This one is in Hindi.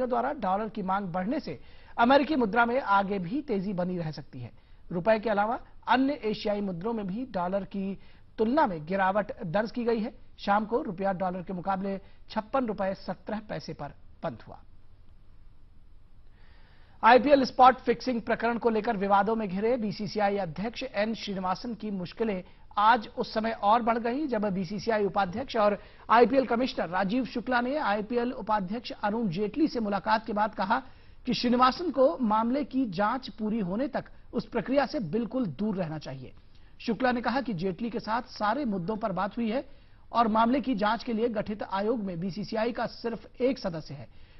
द्वारा डॉलर की मांग बढ़ने से अमेरिकी मुद्रा में आगे भी तेजी बनी रह सकती है रुपए के अलावा अन्य एशियाई मुद्रों में भी डॉलर की तुलना में गिरावट दर्ज की गई है शाम को रुपया डॉलर के मुकाबले छप्पन रुपए सत्रह पैसे पर बंद हुआ आईपीएल स्पॉट फिक्सिंग प्रकरण को लेकर विवादों में घिरे बीसीसीआई अध्यक्ष एन श्रीनिवासन की मुश्किलें आज उस समय और बढ़ गई जब बीसीसीआई उपाध्यक्ष और आईपीएल कमिश्नर राजीव शुक्ला ने आईपीएल उपाध्यक्ष अरुण जेटली से मुलाकात के बाद कहा कि श्रीनिवासन को मामले की जांच पूरी होने तक उस प्रक्रिया से बिल्कुल दूर रहना चाहिए शुक्ला ने कहा कि जेटली के साथ सारे मुद्दों पर बात हुई है और मामले की जांच के लिए गठित आयोग में बीसीसीआई का सिर्फ एक सदस्य है